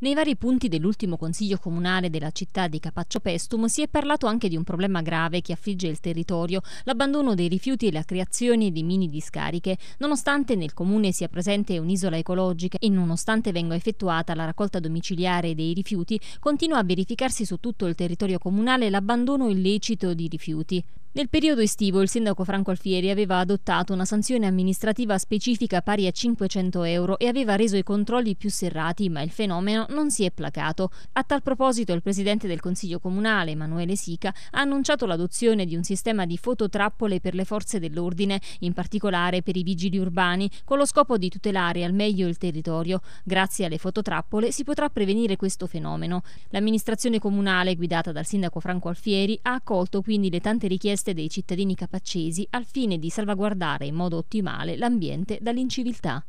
Nei vari punti dell'ultimo Consiglio Comunale della città di Capaccio Pestum si è parlato anche di un problema grave che affligge il territorio, l'abbandono dei rifiuti e la creazione di mini discariche. Nonostante nel comune sia presente un'isola ecologica e nonostante venga effettuata la raccolta domiciliare dei rifiuti, continua a verificarsi su tutto il territorio comunale l'abbandono illecito di rifiuti. Nel periodo estivo il sindaco Franco Alfieri aveva adottato una sanzione amministrativa specifica pari a 500 euro e aveva reso i controlli più serrati, ma il fenomeno non si è placato. A tal proposito il presidente del Consiglio Comunale, Emanuele Sica, ha annunciato l'adozione di un sistema di fototrappole per le forze dell'ordine, in particolare per i vigili urbani, con lo scopo di tutelare al meglio il territorio. Grazie alle fototrappole si potrà prevenire questo fenomeno. L'amministrazione comunale, guidata dal sindaco Franco Alfieri, ha accolto quindi le tante richieste dei cittadini capaccesi al fine di salvaguardare in modo ottimale l'ambiente dall'inciviltà.